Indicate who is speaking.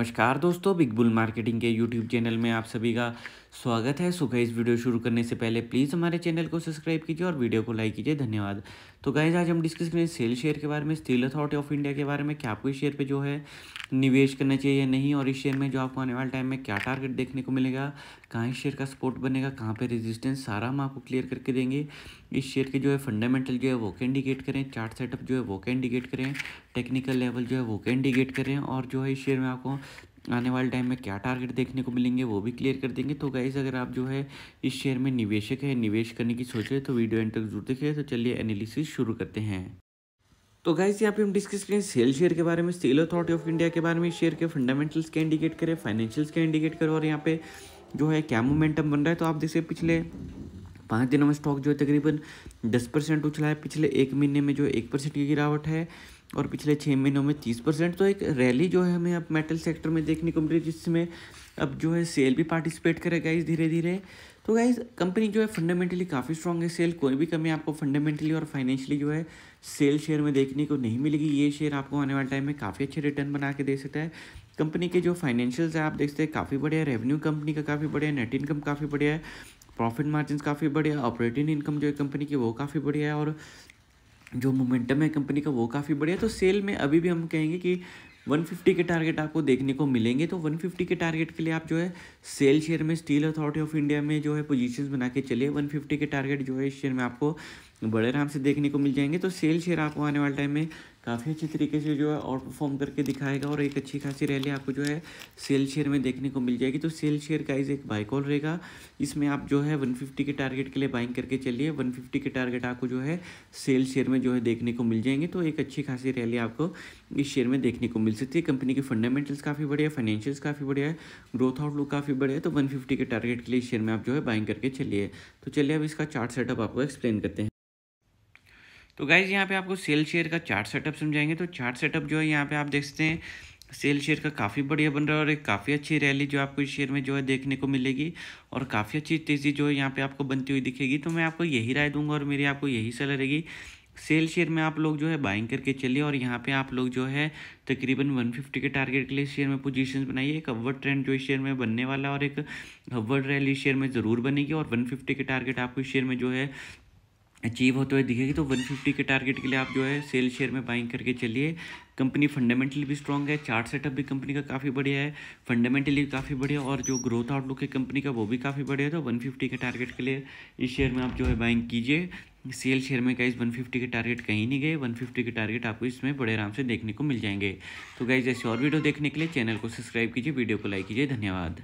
Speaker 1: नमस्कार दोस्तों big bull marketing के यूट्यूब चैनल में आप सभी का स्वागत है सो गाइज वीडियो शुरू करने से पहले प्लीज़ हमारे चैनल को सब्सक्राइब कीजिए और वीडियो को लाइक कीजिए धन्यवाद तो गाइज आज हम डिस्कस करें सेल शेयर के बारे में स्टील अथॉरिटी ऑफ इंडिया के बारे में क्या आपको इस शेयर पे जो है निवेश करना चाहिए या नहीं और इस शेयर में जो आपको आने वाले टाइम में क्या टारगेट देखने को मिलेगा कहाँ इस शेयर का सपोर्ट बनेगा कहाँ पर रेजिस्टेंस सारा हम आपको क्लियर करके देंगे इस शेयर के जो है फंडामेंटल जो है वो कैंडिकेट इंडिकेट करें चार्ट सेटअप जो है वो कैन इंडिकेट करें टेक्निकल लेवल जो है वो कैन इंडिकेट करें और जो है इस शेयर में आपको आने वाले टाइम में क्या टारगेट देखने को मिलेंगे वो भी क्लियर कर देंगे तो गाइज़ अगर आप जो है इस शेयर में निवेशक है निवेश करने की रहे तो वीडियो एंड तक जरूर देखिए तो चलिए एनालिसिस शुरू करते हैं तो गाइज यहाँ पे हम डिस्कस करें सेल शेयर के बारे में सेल अथॉरिटी ऑफ इंडिया के बारे में शेयर के फंडामेंटल्स के इंडिकेट करें फाइनेंशियल्स के इंडिकेट करें और यहाँ पे जो है क्या मोमेंटम बन रहा है तो आप देखिए पिछले पाँच दिनों में स्टॉक जो है तकरीबन दस परसेंट उछला है पिछले एक महीने में जो एक परसेंट की गिरावट है और पिछले छः महीनों में तीस परसेंट तो एक रैली जो है हमें अब मेटल सेक्टर में देखने को मिली जिसमें अब जो है सेल भी पार्टिसिपेट करे गाइज धीरे धीरे तो गाइज कंपनी जो है फंडामेंटली काफ़ी स्ट्रॉन्ग है सेल कोई भी कमी आपको फंडामेंटली और फाइनेंशियली जो है सेल शेयर में देखने को नहीं मिलेगी ये शेयर आपको आने वाले टाइम में काफ़ी अच्छे रिटर्न बना के दे सकता है कंपनी के जो फाइनेंशियल्स है आप देख सकते हैं काफ़ी बढ़िया रेवेन्यू कंपनी का काफ़ी बढ़िया नेट इनकम काफ़ी बढ़िया है प्रॉफिट मार्जिन काफ़ी बढ़िया ऑपरेटिंग इनकम जो है कंपनी की वो काफ़ी बढ़िया है और जो मोमेंटम है कंपनी का वो काफ़ी बढ़िया तो सेल में अभी भी हम कहेंगे कि 150 के टारगेट आपको देखने को मिलेंगे तो 150 के टारगेट के लिए आप जो है सेल शेयर में स्टील अथॉरिटी ऑफ इंडिया में जो है पोजीशंस बना के चलिए 150 के टारगेट जो है इस शेयर में आपको बड़े आराम से देखने को मिल जाएंगे तो सेल शेयर आपको आने वाले टाइम में काफ़ी अच्छे तरीके से जो है आउट परफॉर्म करके दिखाएगा और एक अच्छी खासी रैली आपको जो है सेल शेयर में देखने को मिल जाएगी तो सेल शेयर का एक बाई कॉल रहेगा इसमें आप जो है 150 के टारगेट के लिए बाइंग करके चलिए 150 के टारगेट आपको जो है सेल शेयर में जो है देखने को मिल जाएंगे तो एक अच्छी खासी रैली आपको इस शेयर में देखने को मिल सकती है कंपनी के फंडामेंटल्स काफ़ी बढ़िया फाइनेंशियल्स काफ़ी बढ़िया है ग्रोथ आउटलुक काफ़ी बढ़िया तो वन के टारगेट के लिए शेयर में आप जो है बाइंग करके चलिए तो चलिए अब इसका चार्ट सेटअप आपको एक्सप्लेन करते हैं तो गाइज़ यहाँ पे आपको सेल शेयर का चार्ट सेटअप समझाएंगे तो चार्ट सेटअप जो है यहाँ पे आप देख सकते हैं सेल शेयर का काफ़ी बढ़िया बन रहा है और एक काफ़ी अच्छी रैली जो आपको इस शेयर में जो है देखने को मिलेगी और काफ़ी अच्छी तेज़ी जो है यहाँ पे आपको बनती हुई दिखेगी तो मैं आपको यही राय दूंगा और मेरी आपको यही सलाह रहेगी सेल शेयर में आप लोग जो है बाइंग करके चलिए और यहाँ पे आप लोग जो है तकरीबन 150 के टारगेट के लिए शेयर में पोजीशंस बनाइए एक अवर ट्रेंड जो इस शेयर में बनने वाला और एक अवर रैली शेयर में ज़रूर बनेगी और 150 के टारगेट आपको इस शेयर में जो है अचीव होते हुए दिखेगी तो 150 के टारगेट के लिए आप जो है सेल शेयर में बाइंग करके चलिए कंपनी फंडामेंटली भी स्ट्रॉग है चार्ट सेटअप भी कंपनी का काफ़ी बढ़िया है फंडामेंटली काफ़ी बढ़िया और जो ग्रोथ आउटलुक है कंपनी का वो भी काफ़ी बढ़िया है तो फिफ्टी के टारगेट के लिए इस शेयर में आप जो है बाइंग कीजिए सेल शेयर में गाइज 150 के टारगेट कहीं नहीं गए 150 के टारगेट आपको इसमें बड़े आराम से देखने को मिल जाएंगे तो गाइज ऐसे और वीडियो देखने के लिए चैनल को सब्सक्राइब कीजिए वीडियो को लाइक कीजिए धन्यवाद